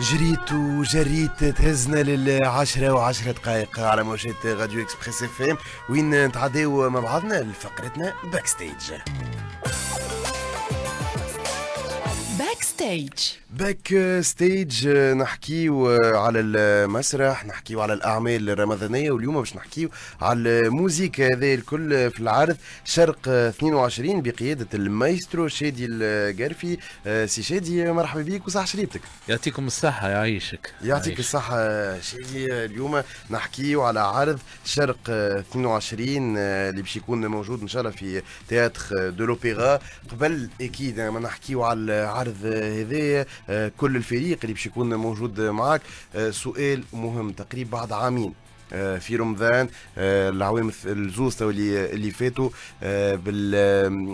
جريت وجريت تهزنا للعشرة وعشرة دقائق على موجة غاديو اكسبريس اف ام وين نتعداو مع بعضنا لفقرتنا باكستيج ستيج باك ستيج نحكيو على المسرح نحكيو على الاعمال الرمضانيه واليوم باش نحكيو على الموزيك هذا الكل في العرض شرق 22 بقياده المايسترو شادي القرفي آه، سي شادي مرحبا بك وصح شريبتك يعطيكم الصحه يعيشك يعطيك الصحه شادي اليوم نحكيو على عرض شرق 22 آه، اللي باش يكون موجود ان شاء الله في تياتر دو لوبيرا قبل اكيد ما نحكيو على العرض هذايا آه، كل الفريق اللي باش يكون موجود معاك آه، سؤال مهم تقريبا بعد عامين آه، في رمضان العوام الزوز اللي اللي فاتوا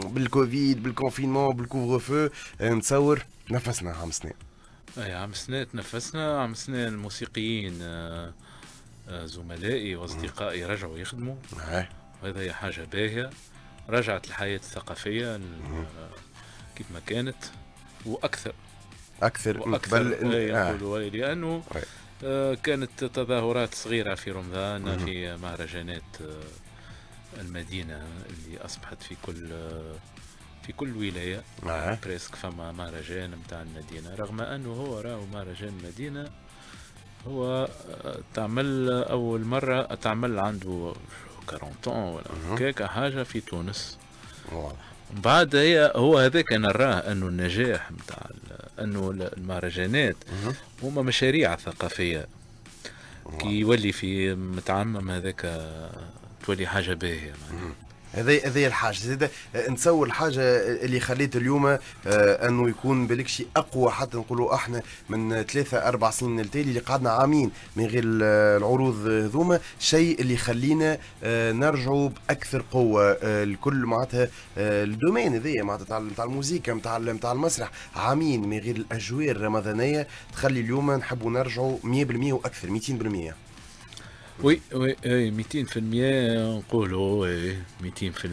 بالكوفيد بالكونفينمون بالكوفر فو نتصور نفسنا عام سنه اي عام سنه تنفسنا عام سنه الموسيقيين زملائي واصدقائي رجعوا يخدموا وهذا نعم. هي حاجه باهيه رجعت الحياه الثقافيه كيف ما كانت واكثر اكثر, وأكثر بل آه. يقول آه. لانه طيب. آه كانت تظاهرات صغيره في رمضان مم. في مهرجانات آه، المدينه اللي اصبحت في كل آه، في كل ولايه آه. بريسك فما مهرجان نتاع المدينه رغم انه هو راهو مهرجان المدينه هو تعمل اول مره تعمل عنده 40 ولا كيكه حاجه في تونس واضح بعد هي هو هذاك انا نراه انه النجاح نتاع انه المهرجانات هما مشاريع ثقافيه كي يولي في متعمم هذاك تولي حاجه باهيه هذا هذا الحاجه زيد نتصور الحاجه اللي خليت اليوم آه، انه يكون بالك شيء اقوى حتى نقولوا احنا من ثلاثة اربع سنين التالي اللي قعدنا عامين من غير العروض هذوما شيء اللي خلينا آه، نرجعوا باكثر قوه آه، الكل معناتها الدومين هذايا معناتها نتاع الموسيقى نتاع نتاع المسرح عامين من غير الاجواء الرمضانيه تخلي اليوم نحبوا نرجعوا 100% واكثر 200% وي وي وي 200% نقولوا اي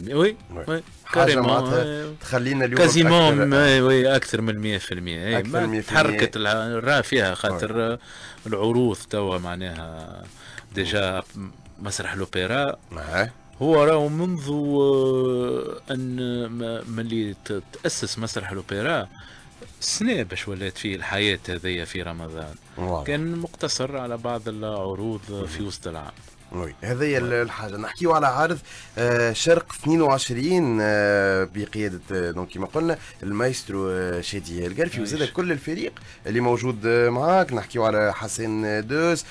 200% وي وي حاجه معناتها تخلينا اليوم كازيمون وي اكثر من 100% اي ما تحركت راه فيها خاطر العروض توا معناها ديجا مسرح الاوبرا هو راهو منذ آه، ان ملي تاسس مسرح الاوبرا سنة باش ولات فيه الحياة هذيا في رمضان واضح. كان مقتصر على بعض العروض في وسط العام هذايا هذه الحاجه نحكيو على عرض آه، شرق 22 آه، بقياده آه، دونك كما قلنا المايسترو شادي القرفي وزاد كل الفريق اللي موجود معاك نحكيو على حسن دوس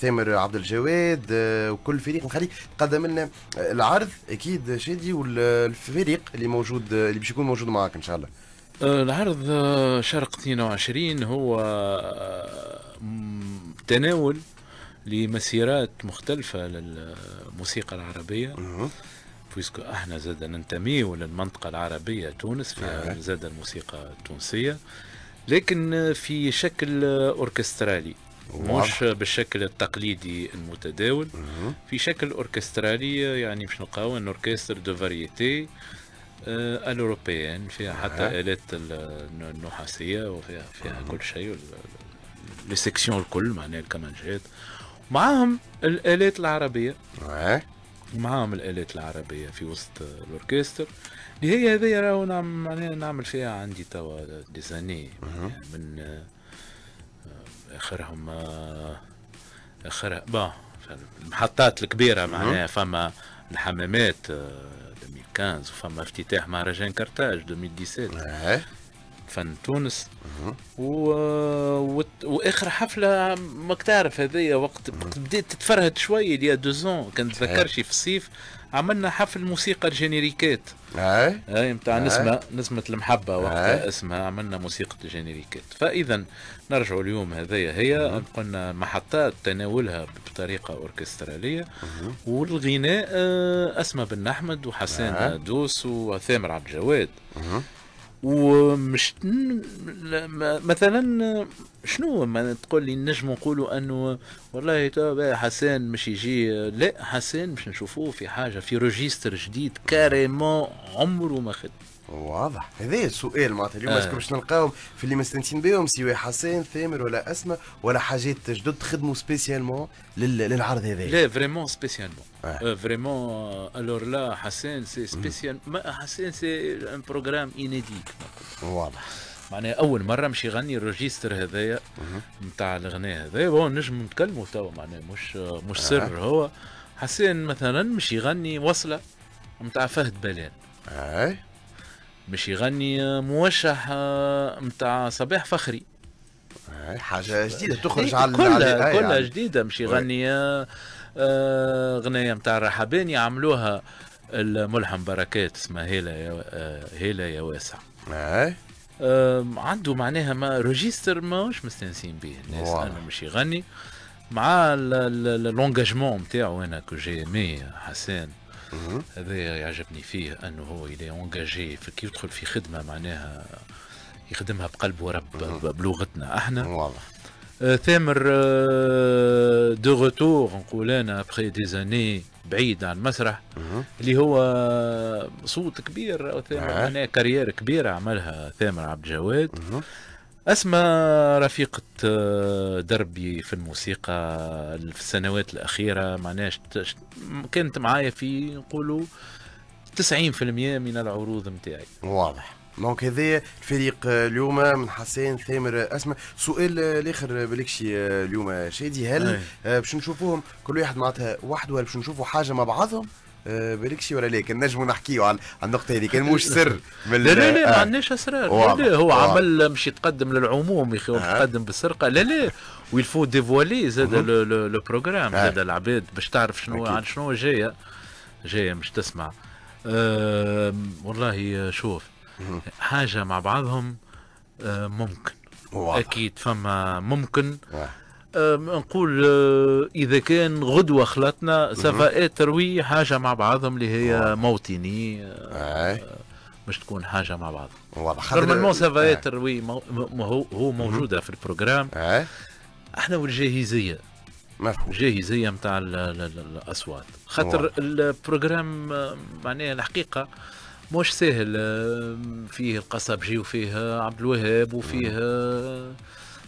ثامر عبد الجواد وكل فريق نخلي تقدم لنا العرض اكيد شادي والفريق اللي موجود اللي باش يكون موجود معاك ان شاء الله آه، العرض آه، شرق 22 هو آه، تناول لمسيرات مختلفة للموسيقى العربية بويسكو احنا زاد ننتميو للمنطقة العربية تونس فيها زادا الموسيقى التونسية لكن في شكل اوركسترالي مش بالشكل التقليدي المتداول في شكل اوركسترالي يعني باش نلقاو ان اوركستر دو فاريتي آه، الاوروبيه يعني فيها حتى الات النحاسيه وفيها فيها كل شيء لي سيكسيون الكل معناها الكمانجات معاهم الالات العربيه معاهم الالات العربيه في وسط الاوركستر اللي هي هذه راهو نعم- معناها نعمل فيها عندي توا ديزاني يعني من آه، اخرهم آه، اخرها با المحطات الكبيره معناها فما الحمامات 2015 آه، فما افتتاح مهرجان كرتاج 2017 إيه. فن تونس و... و... واخر حفله ماك تعرف هذيا وقت بديت تتفرهد شويه ديال دوزون كنت تذكرش إيه. في الصيف عملنا حفل موسيقى الجينيريكات اي اي نتاع نسمه نسمه المحبه وقتها اسمها عملنا موسيقى الجينيريكات فاذا نرجع اليوم هذايا هي قلنا محطات تناولها بطريقه اوركستراليه والغناء آه، اسماء بن احمد وحسان دوس وثامر عبد الجواد ومش مثلا شنو ما تقول لي نجم نقولوا انه والله حسان مش يجي لا حسان مش نشوفوه في حاجه في روجيستر جديد كاريمون عمره ما خد واضح هذا السؤال معناتها اليوم اسكو آه. باش نلقاهم في اللي مستنتين بهم سواء حسين ثامر ولا اسماء ولا حاجات جدد خدموا سبيسيالمون للعرض هذا لا فريمون سبيسيالمون فريمون الور لا حسان سي سبيسيال حسان سي ان بروغرام انيدي واضح معناها اول مره مش يغني الروجيستر هذايا نتاع الغناء هذايا بون نجم نتكلموا توا معناها مش مش سر آه. هو حسين مثلا مش يغني وصله نتاع فهد بلان. اي مش يغني آه، موشح نتاع آه، صباح فخري حاجه جديده تخرج إيه، على كلها كلها يعني. جديده مش يغني آه، آه، غنايه نتاع الرحباني عملوها الملحم بركات اسمها هيلا يا آه، هيلا يا واسع إيه؟ عنده معناها ما روجيستر ماهوش مستانسين به الناس انا مش يغني مع لونجاجمون نتاعو انا كو جي امي حسان هذا يعجبني فيه انه هو الي اونجاجي كي يدخل في خدمه معناها يخدمها بقلب ورب بلغتنا احنا واضح ثامر دو غوتور نقول انا ابخي دي زاني بعيد عن المسرح mhm. اللي هو صوت كبير او ثامر معناها كارير كبيره عملها ثامر عبد الجواد mhm. اسمى رفيقة آه، دربي في الموسيقى في السنوات الأخيرة معناها كانت معايا في نقولوا 90% من العروض نتاعي واضح دونك هذايا الفريق آه، اليوم من حسين ثامر آه، اسماء سؤال آه، الاخر بالكشي اليوم شادي هل باش نشوفوهم كل واحد معناتها وحده ولا باش نشوفوا حاجه مع بعضهم بالكشي ولا لا كان نجموا نحكيو على النقطه هذه كان موش سر من لا لا لا ما عندناش اسرار لا هو عمل مش يتقدم للعموم يا اخي يتقدم بالسرقه لا لا ويلفو ديفوالي زاد لو بروغرام زاد العباد باش تعرف شنو عن شنو جايه جايه مش تسمع أه والله شوف حاجه مع بعضهم آه، ممكن واضح. اكيد فما ممكن واضح. آه، نقول آه، اذا كان غدوه خلطنا سفاءات تروي حاجه مع بعضهم اللي هي موطني مش تكون حاجه مع بعض واضح نورمالمون سافايات تروي هو موجوده في البروجرام احنا والجاهزيه مفهوم جاهزيه نتاع الاصوات خاطر البروجرام معناها الحقيقه مش سهل فيه القصبجي وفيه عبد الوهاب وفيه نعم. آه،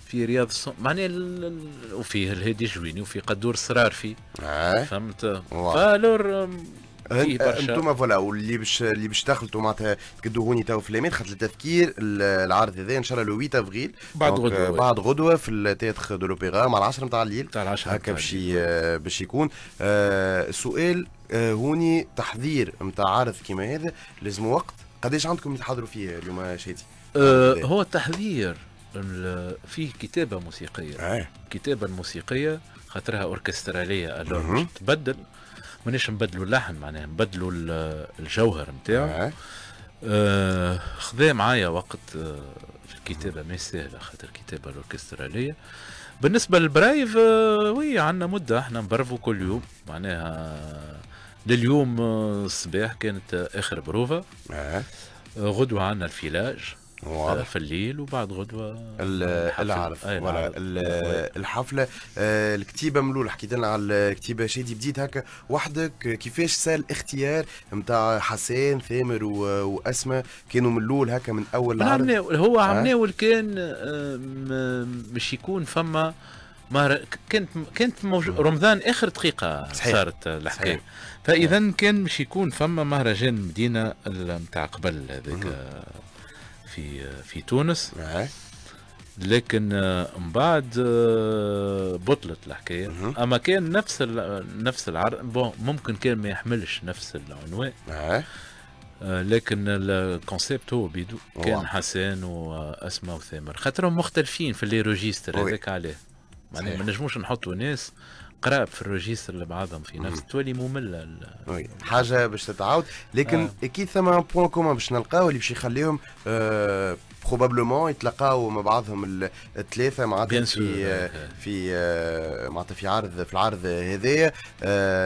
في رياض الصن معناها ال... وفيه الهادي جويني وفيه قدور سرار فيه آه. فهمت فالور انتم فوالا واللي باش اللي باش تخلطوا معناتها هوني تو في ليميت خاطر التذكير العرض هذا ان شاء الله لو 8 افريل بعد غدوه euh, بعد غدوه في التياتر دو لوبيرا مع العشره نتاع الليل نتاع العشره هكا باش آه، باش يكون آه، سؤال آه، هوني تحضير نتاع عرض كيما هذا لازم وقت قداش عندكم تحضروا فيه اليوم شادي؟ آه هو التحضير فيه كتابه موسيقيه آه. كتابه موسيقيه خاطرها اوركستراليه تبدل ماناش نبدلوا اللحن معناها نبدلوا الجوهر نتاعو آه. آه خذا معايا وقت آه في الكتابه ما سهله خاطر كتابه الاوركستراليه بالنسبه للبرايف آه وي عندنا مده احنا نبرفو كل يوم معناها آه، لليوم آه، الصباح كانت اخر بروفا غدوه عندنا الفيلاج واضح. آه، في الليل وبعد غدوه آه، العرف ولا الحفله آه، الكتيبه ملول حكيت لنا على الكتيبه شادي بديت هكا وحدك كيفاش سال الاختيار نتاع حسين ثامر واسماء كانوا ملول هكا من اول العرض هو عمناول كان مش يكون فما ما كانت كانت رمضان اخر دقيقه صحيح. صارت الحكايه فاذا نعم. كان مش يكون فما مهرجان مدينه نتاع قبل هذاك في في تونس نعم. لكن آه، من بعد آه، بطلت الحكايه اما كان نفس نفس العرض بون ممكن كان ما يحملش نفس العنوان نعم. آه، لكن الكونسيبت هو بيدو كان حسان واسماء وثامر خاطرهم مختلفين في لي روجيستر هذاك عليه معناها ما نجموش نحطوا ناس قراءة في الريجيستر اللي بعضهم في نفس تولي مملة ال... حاجة باش تتعاود لكن آه. اكيد ثما بوان كومون باش نلقاو اللي باش يخليهم آه بروبابلومون يتلاقاو مع بعضهم الثلاثه معناتها في في معناتها في عرض في العرض هذايا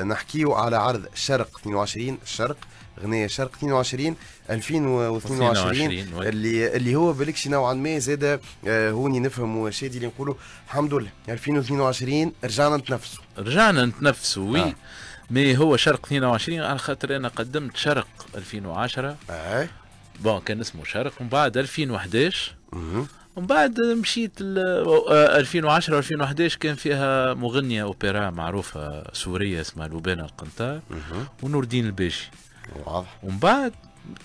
نحكيو على عرض شرق 22 شرق غنية شرق 22 2022 اللي اللي هو بالكشي نوعا ما زاد هوني نفهم شادي اللي نقولوا الحمد لله 2022 رجعنا نتنفسوا رجعنا نتنفسوا وي آه. مي هو شرق 22 على خاطر انا قدمت شرق 2010 آه. بون كان اسمه شرق ومن بعد 2011 ومن بعد مشيت 2010 2011 آه، كان فيها مغنيه اوبرا معروفه سوريه اسمها لوبان القنطار ونور الدين الباشي واضح ومن بعد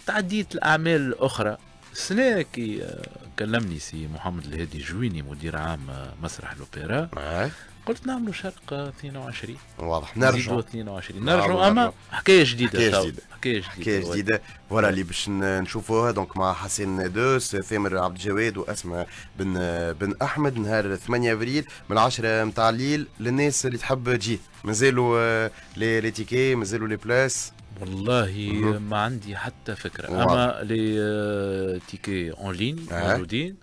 تعديت الاعمال الاخرى السنه كي آه، كلمني سي محمد الهادي جويني مدير عام آه، مسرح الاوبرا قلت نعملوا شرق 22 واضح نرجعوا 22 نرجعوا اما حكايه جديده حكايه جديده حكايه جديده حكايه جديده فوالا اللي باش نشوفوها دونك مع حسين دوس ثامر عبد الجواد واسماء بن بن احمد نهار 8 ابريل من 10 نتاع الليل للناس اللي تحب تجي مازالوا آه، لي تيكي مازالوا لي بلاس والله ما عندي حتى فكره اما لي آه، تيكي اون أه. لين موجودين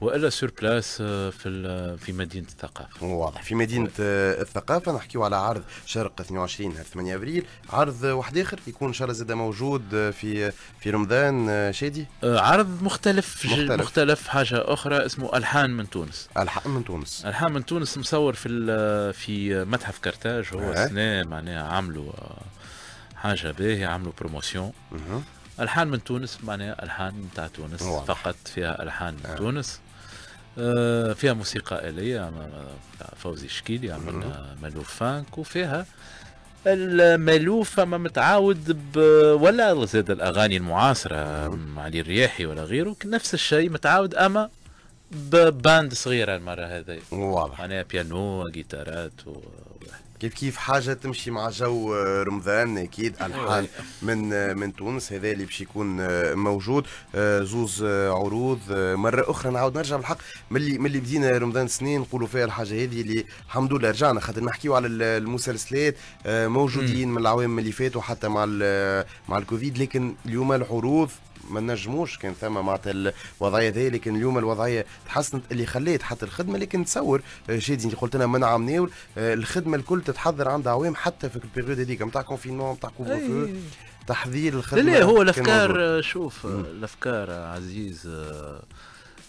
والا سور بلاس euh, في في مدينه الثقافه واضح في مدينه آه، الثقافه نحكيو على عرض شرق 22 نهار 8 ابريل عرض واحد اخر يكون ان شاء الله زاد موجود آه، في آه، في رمضان شادي عرض مختلف مختلف, مختلف حاجه اخرى اسمه الحان من تونس الحان من تونس الحان من تونس مصور في في متحف كرتاج هو آه. معناها عملوا حاجه به عملوا بروموسيون الحان من تونس معناها الحان نتاع تونس واضح. فقط فيها الحان من آه. تونس آه، فيها موسيقى آلية فوزي شكيلي عملنا مالوف فانك وفيها المالوف اما متعاود ب... ولا زاد الاغاني المعاصره علي الرياحي ولا غيره نفس الشيء متعاود اما بباند صغيره المره هذه واضح معناها بيانو جيتارات و... كيف كيف حاجه تمشي مع جو آه، رمضان اكيد الحان من آه، من تونس هذا اللي باش يكون آه، موجود زوز عروض مره اخرى نعاود نرجع بالحق ملي ملي بدينا رمضان سنين نقولوا فيها الحاجه هذه اللي الحمد لله رجعنا خاطر نحكيو على المسلسلات موجودين من العوام اللي فاتوا حتى مع مع الكوفيد لكن اليوم العروض ما نجموش كان ثم معناتها الوضعيه هذه لكن اليوم الوضعيه تحسنت اللي خليت حتى الخدمه لكن تصور شادي آه، انت قلت لنا من عام آه، الخدمه الكل تتحضر عندها عوام حتى في البيريود هذيك نتاع كونفينمون نتاع كوفر فو تحضير الخدمه لا هو الافكار آه، شوف الافكار عزيز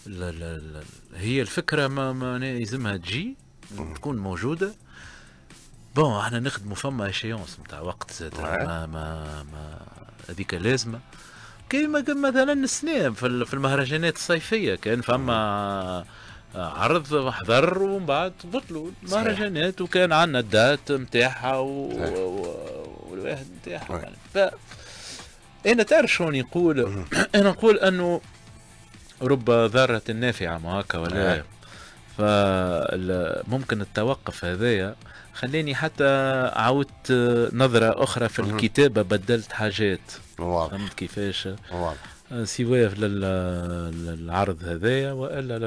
لا لا لا هي الفكره ما, ما يلزمها تجي تكون موجوده بون احنا نخدموا فما اشيونس نتاع وقت ما ما ما هذيك لازمه كيما مثلا السنين في المهرجانات الصيفيه كان فما آه، عرض حضر ومن بعد بطلوا المهرجانات وكان عندنا الدات نتاعها والواحد نتاعها يعني. ف انا تعرف شلون يقول انا نقول انه رب ذره نافعه ما هكا ولا فممكن التوقف هذايا خلاني حتى عاودت نظرة أخرى في الكتابة بدلت حاجات واضح فهمت كيفاش واضح آه، سواء للعرض هذايا والا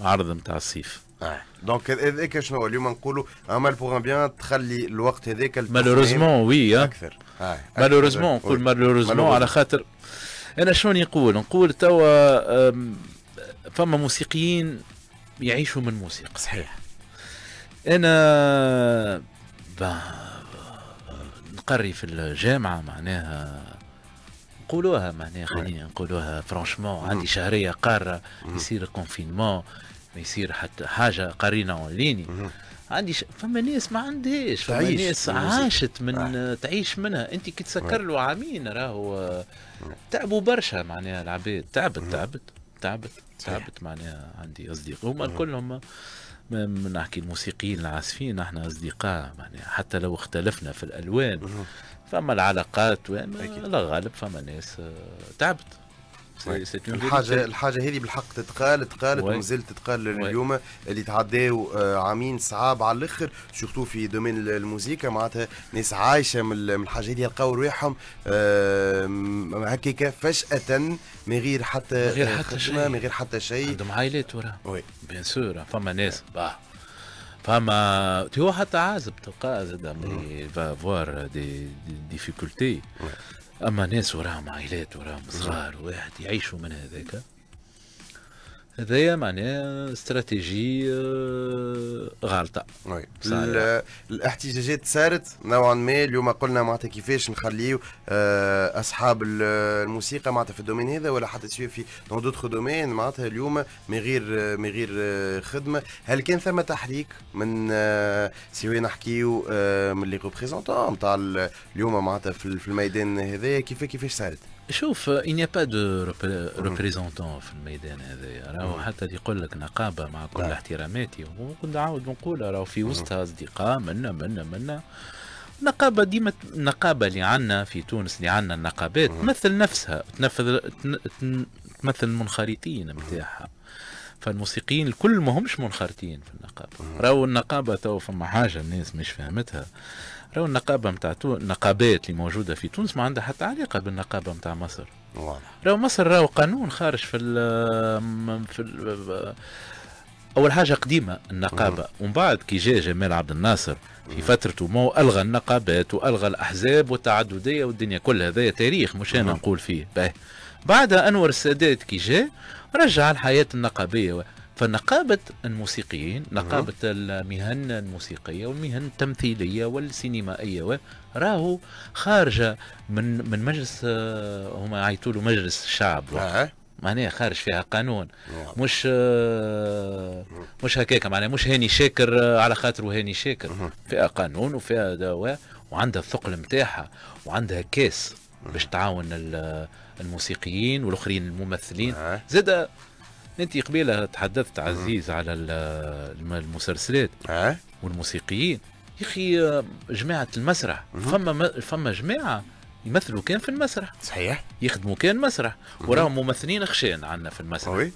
للعرض نتاع الصيف آه. دونك هذاك شنو اليوم نقولوا امل بوغ ان بيان تخلي الوقت هذاك مالوريزمون وي اكثر مالوريزمون نقول مالوريزمون على خاطر انا شنو نقول نقول توا فما موسيقيين يعيشوا من موسيقى صحيح انا نقري في الجامعه معناها نقولوها معناها خلينا نقولوها فرانشمون عندي شهريه قاره يصير كونفينمون ما يصير حتى حاجه قرينا اون عندي ش... فما ناس ما عندهاش فما ناس عاشت من آه. تعيش منها انت كي تسكر له عامين راهو تعبوا برشا معناها العباد تعبت تعبت تعبت تعبت معناها عندي اصدقاء هما الكل هما نحكي الموسيقيين العازفين احنا اصدقاء معناها حتى لو اختلفنا في الالوان فما العلاقات وين الغالب فما ناس آه، تعبت الحاجه الحاجه هذه بالحق تتقال تتقالت ومازالت تتقال اليوم اللي تعداو آه، عامين صعاب على الاخر سورتو في دومين الموسيقى معناتها ناس عايشه من الحاجه هذه لقاو رواحهم آه، هكاك فجاه من غير حتى من غير حتى شيء من غير حتى شيء عندهم عائلات وراه وي بيان سور فما ناس باه فما تو حتى عازب تلقاه زاد فوار دي ديفيكولتي دي اما ناس وراهم عائلات وراهم صغار واحد يعيشوا من هذاك هذايا معناها استراتيجي آه، غالطه وي الاحتجاجات صارت نوعا ما اليوم قلنا معناتها كيفاش نخليو آه، اصحاب الموسيقى معناتها في الدومين هذا ولا حتى شويه في دون دوتخ دومين معناتها اليوم من غير آه، من غير خدمه هل كان ثم تحريك من سواء نحكيو من لي ريبريزونتون نتاع اليوم معناتها في الميدان هذايا كيف كيفاش صارت شوف ان با دو ريبريزونتون في الميدان هذايا راهو حتى اللي يقول لك نقابه مع كل نعم. احتراماتي وكنت نعاود نقول راهو في وسطها اصدقاء منا منا منا نقابه ديما النقابه اللي عندنا في تونس اللي عندنا النقابات تمثل نفسها تنفذ تمثل المنخرطين نتاعها فالموسيقيين الكل ما همش منخرطين في النقابه راهو النقابه تو فما حاجه الناس مش فهمتها راهو النقابه نتاع النقابات اللي موجوده في تونس ما عندها حتى علاقه بالنقابه نتاع مصر راهو مصر راهو قانون خارج في ال في الـ اول حاجه قديمه النقابه ومن بعد كي جاء جمال عبد الناصر في فترته ما الغى النقابات والغى الاحزاب والتعدديه والدنيا كلها هذا تاريخ مش انا نقول فيه بعد انور السادات كي جاء رجع الحياة النقابية فنقابة الموسيقيين نقابة المهن الموسيقية والمهن التمثيلية والسينمائية راهو خارجة من من مجلس آه، هما عيطوا له مجلس الشعب آه. معناها خارج فيها قانون نعم. مش آه، نعم. مش هكاك معناها مش هاني شاكر على خاطر هاني شاكر نعم. فيها قانون وفيها دواء وعندها الثقل نتاعها وعندها كاس باش تعاون الموسيقيين والاخرين الممثلين آه. زاد انت قبيله تحدثت عزيز على المسلسلات آه. والموسيقيين يا اخي جماعه المسرح فما فما جماعه يمثلوا كان في المسرح صحيح يخدموا كان مسرح وراهم ممثلين خشان عندنا في المسرح وي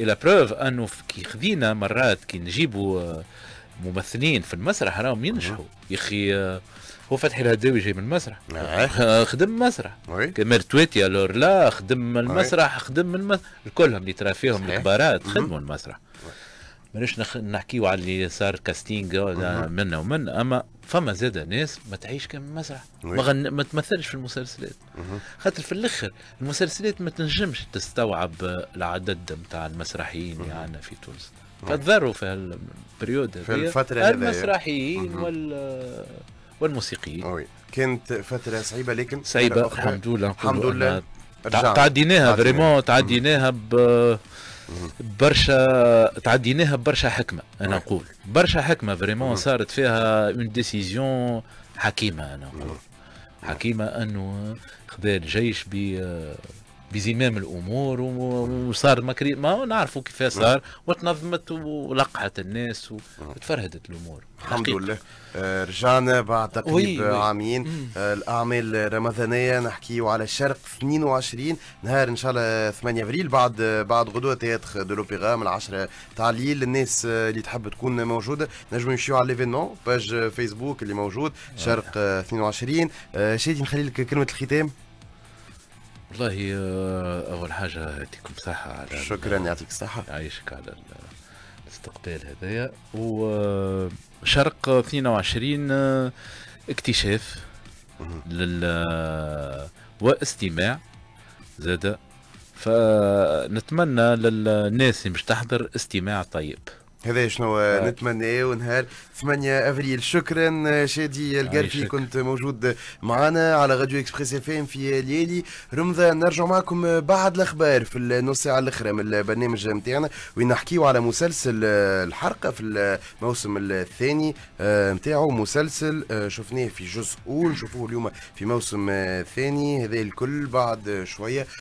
الى بروف انه كي خذينا مرات كي نجيبوا ممثلين في المسرح راهم ينجحوا يا اخي هو فتحي الهداوي جاي من آه. المسرح خدم مسرح كمال تويتي الور لا خدم المسرح خدم المسرح كلهم اللي ترى فيهم الكبارات خدموا المسرح مانيش نخ... نحكيو على اللي صار كاستينغ آه، منا ومن اما فما زاد ناس ما تعيش كان مسرح ما, غن... ما تمثلش في المسلسلات خاطر في الاخر المسلسلات ما تنجمش تستوعب العدد نتاع المسرحيين اللي يعني عندنا في تونس فتضروا في هالبريود هذه المسرحيين وال والموسيقيين أوي. كانت فتره صعيبه لكن صعيبه الحمد لله الحمد لله تعديناها فريمون تعديناها ب برشا تعديناها برشا حكمه انا نقول برشا حكمه فريمون صارت فيها اون ديسيزيون حكيمه انا نقول حكيمه انه خذا الجيش ب بزمام الامور وصار مكري ما نعرفوا كيف صار وتنظمت ولقحت الناس آه. وتفرهدت الامور الحمد لله آه، رجعنا بعد وي عامين آه الاعمال الرمضانيه نحكيو على الشرق 22 نهار ان شاء الله 8 ابريل بعد بعد غدوه تياتر دو لوبيرا من 10 تاع الليل الناس آه، اللي تحب تكون موجوده نجموا يمشيو على ليفينمون باج فيسبوك اللي موجود شرق 22 شادي نخلي لك كلمه الختام والله آه، اول حاجه يعطيكم الصحه على شكرا يعطيك الصحه يعيشك على الاستقبال هذايا وشرق آه، 22 آه، اكتشاف لل واستماع زاد فنتمنى للناس اللي مش تحضر استماع طيب هذا شنو آه، نتمنى ونهار 8 افريل شكرا آه، شادي القرفي كنت موجود معنا على راديو اكسبريس اف ام في ليلي رمضة نرجع معكم آه، بعد الاخبار في النص ساعه الاخرى من البرنامج نتاعنا وين نحكيو على مسلسل الحرقه في الموسم الثاني نتاعو مسلسل شفناه في جزء اول نشوفوه اليوم في موسم ثاني هذا الكل بعد شويه